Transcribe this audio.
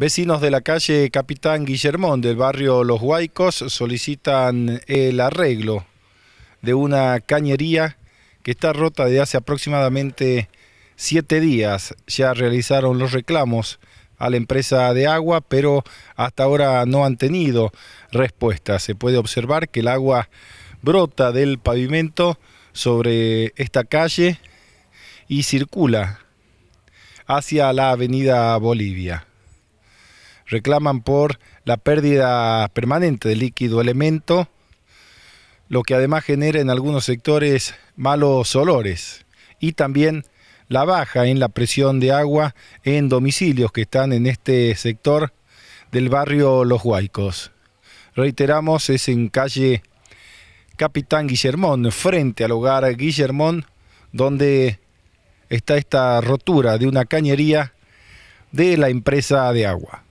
Vecinos de la calle Capitán Guillermón del barrio Los Huaicos solicitan el arreglo de una cañería que está rota de hace aproximadamente siete días. Ya realizaron los reclamos a la empresa de agua, pero hasta ahora no han tenido respuesta. Se puede observar que el agua brota del pavimento sobre esta calle y circula hacia la avenida Bolivia reclaman por la pérdida permanente de líquido elemento, lo que además genera en algunos sectores malos olores y también la baja en la presión de agua en domicilios que están en este sector del barrio Los Huaycos. Reiteramos, es en calle Capitán Guillermón, frente al hogar Guillermón, donde está esta rotura de una cañería de la empresa de agua.